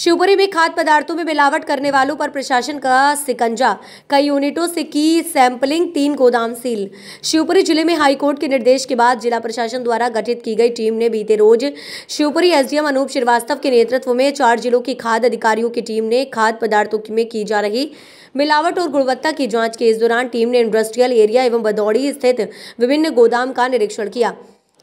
शिवपुरी में खाद्य पदार्थों में मिलावट करने वालों पर प्रशासन का सिकंजा कई यूनिटों से की सैंपलिंग तीन गोदाम सील शिवपुरी जिले में हाईकोर्ट के निर्देश के बाद जिला प्रशासन द्वारा गठित की गई टीम ने बीते रोज शिवपुरी एसडीएम अनूप श्रीवास्तव के नेतृत्व में चार जिलों की खाद्य अधिकारियों की टीम ने खाद्य पदार्थों में की जा रही मिलावट और गुणवत्ता की जाँच के इस दौरान टीम ने इंडस्ट्रियल एरिया एवं बदौड़ी स्थित विभिन्न गोदाम का निरीक्षण किया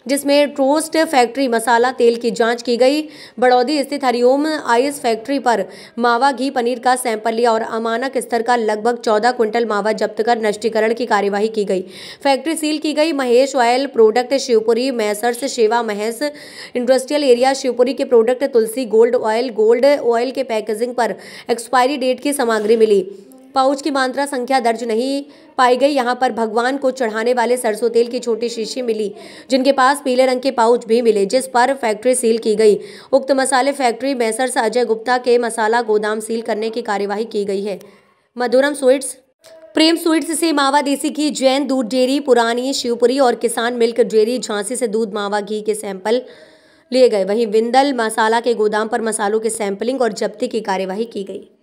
जिसमें ट्रोस्ट फैक्ट्री मसाला तेल की जांच की गई बड़ौदी स्थित हरिओम आइस फैक्ट्री पर मावा घी पनीर का सैंपल लिया और अमानक स्तर का लगभग चौदह क्विंटल मावा जब्त कर नष्टीकरण की कार्यवाही की गई फैक्ट्री सील की गई Mahesh oil product Shivpuri messrs Sheva Mahesh industrial area Shivpuri के product Tulsi gold oil gold oil के पैकेजिंग पर एक्सपायरी डेट की सामग्री मिली पाउच की मात्रा संख्या दर्ज नहीं पाई गई यहाँ पर भगवान को चढ़ाने वाले सरसों तेल की छोटी शीशी मिली जिनके पास पीले रंग के पाउच भी मिले जिस पर फैक्ट्री सील की गई उक्त मसाले फैक्ट्री मैसर्स अजय गुप्ता के मसाला गोदाम सील करने की कार्यवाही की गई है मधुरम स्वीट्स प्रेम स्वीट्स से मावा देसी घी जैन दूध डेयरी पुरानी शिवपुरी और किसान मिल्क डेयरी झांसी से दूध मावा घी के सैंपल लिए गए वहीं विंदल मसाला के गोदाम पर मसालों के सैंपलिंग और जब्ती की कार्यवाही की गई